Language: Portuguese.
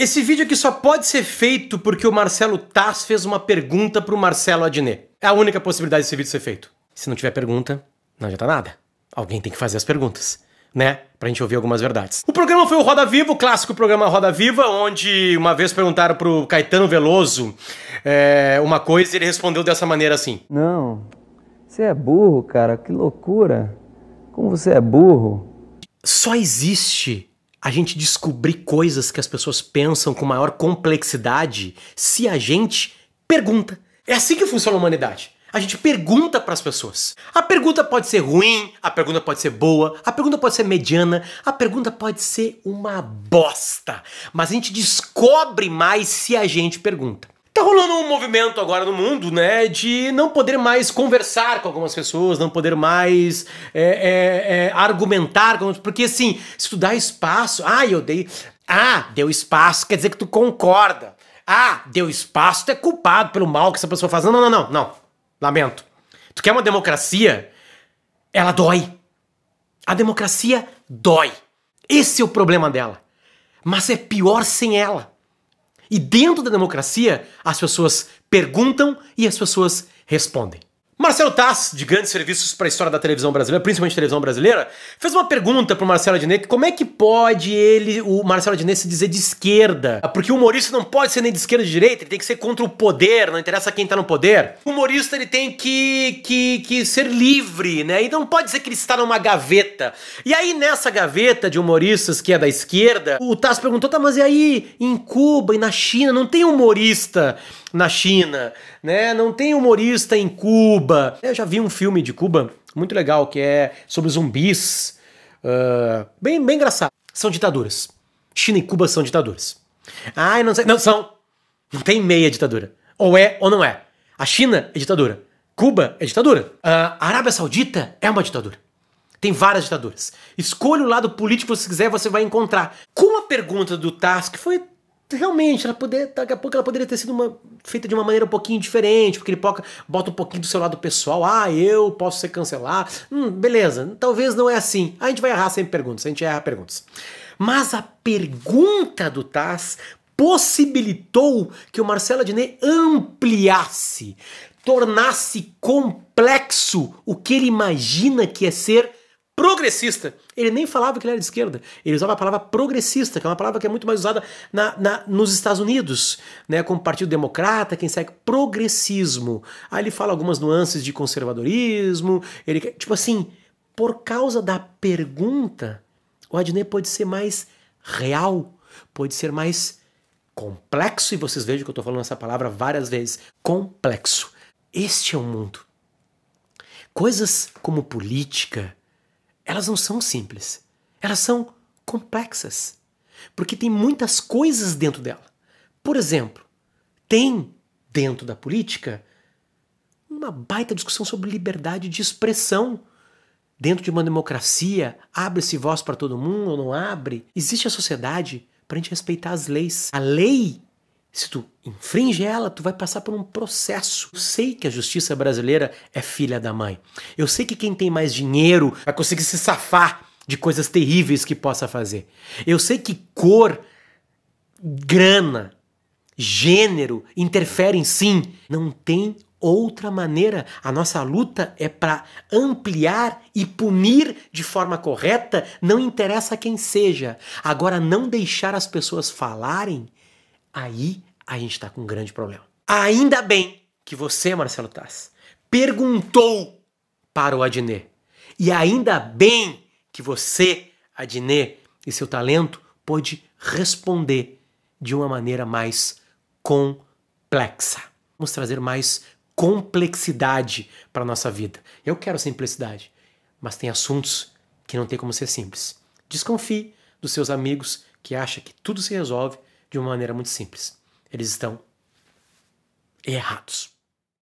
Esse vídeo aqui só pode ser feito porque o Marcelo Tass fez uma pergunta pro Marcelo Adnet. É a única possibilidade desse vídeo ser feito. Se não tiver pergunta, não adianta nada. Alguém tem que fazer as perguntas, né? Pra gente ouvir algumas verdades. O programa foi o Roda Viva, o clássico programa Roda Viva, onde uma vez perguntaram pro Caetano Veloso é, uma coisa e ele respondeu dessa maneira assim. Não, você é burro, cara, que loucura. Como você é burro. Só existe a gente descobrir coisas que as pessoas pensam com maior complexidade se a gente pergunta. É assim que funciona a humanidade. A gente pergunta para as pessoas. A pergunta pode ser ruim, a pergunta pode ser boa, a pergunta pode ser mediana, a pergunta pode ser uma bosta. Mas a gente descobre mais se a gente pergunta. Tá rolando um movimento agora no mundo, né, de não poder mais conversar com algumas pessoas, não poder mais é, é, é, argumentar, porque assim, se tu dá espaço, ah, eu dei, ah, deu espaço, quer dizer que tu concorda, ah, deu espaço, tu é culpado pelo mal que essa pessoa faz, não, não, não, não, lamento. Tu quer uma democracia? Ela dói. A democracia dói. Esse é o problema dela. Mas é pior sem ela. E dentro da democracia, as pessoas perguntam e as pessoas respondem. Marcelo Tass, de grandes serviços para a história da televisão brasileira, principalmente televisão brasileira, fez uma pergunta para o Marcelo Adnet, como é que pode ele, o Marcelo Adnet, se dizer de esquerda? Porque o humorista não pode ser nem de esquerda nem de direita, ele tem que ser contra o poder, não interessa quem está no poder. O humorista, ele tem que, que, que ser livre, né? E não pode dizer que ele está numa gaveta. E aí, nessa gaveta de humoristas que é da esquerda, o Tass perguntou, tá, mas e aí, em Cuba e na China, não tem humorista na China, né? Não tem humorista em Cuba, Cuba. Eu já vi um filme de Cuba muito legal que é sobre zumbis. Uh, bem, bem engraçado. São ditaduras. China e Cuba são ditaduras. Ai, não sei. Não são. Não tem meia ditadura. Ou é ou não é. A China é ditadura. Cuba é ditadura. Ah, a Arábia Saudita é uma ditadura. Tem várias ditaduras. Escolha o lado político que você quiser, você vai encontrar. Como a pergunta do Task foi realmente, ela poder, daqui a pouco ela poderia ter sido uma, feita de uma maneira um pouquinho diferente, porque ele bota um pouquinho do seu lado pessoal, ah, eu posso ser cancelado, hum, beleza, talvez não é assim. A gente vai errar sempre perguntas, a gente erra perguntas. Mas a pergunta do Taz possibilitou que o Marcelo Adnet ampliasse, tornasse complexo o que ele imagina que é ser progressista. Ele nem falava que ele era de esquerda. Ele usava a palavra progressista, que é uma palavra que é muito mais usada na, na, nos Estados Unidos, né, como Partido Democrata, quem segue progressismo. Aí ele fala algumas nuances de conservadorismo. Ele tipo assim, por causa da pergunta, o Adnet pode ser mais real, pode ser mais complexo, e vocês vejam que eu estou falando essa palavra várias vezes. Complexo. Este é o mundo. Coisas como política, elas não são simples. Elas são complexas. Porque tem muitas coisas dentro dela. Por exemplo, tem dentro da política uma baita discussão sobre liberdade de expressão. Dentro de uma democracia, abre-se voz para todo mundo ou não abre? Existe a sociedade para a gente respeitar as leis. A lei se tu infringe ela, tu vai passar por um processo. Eu sei que a justiça brasileira é filha da mãe. Eu sei que quem tem mais dinheiro vai conseguir se safar de coisas terríveis que possa fazer. Eu sei que cor, grana, gênero interferem sim. Não tem outra maneira. A nossa luta é para ampliar e punir de forma correta, não interessa quem seja. Agora, não deixar as pessoas falarem aí a gente está com um grande problema. Ainda bem que você, Marcelo Taz, perguntou para o Adnê. E ainda bem que você, Adnê, e seu talento pôde responder de uma maneira mais complexa. Vamos trazer mais complexidade para a nossa vida. Eu quero simplicidade, mas tem assuntos que não tem como ser simples. Desconfie dos seus amigos que acha que tudo se resolve de uma maneira muito simples. Eles estão errados.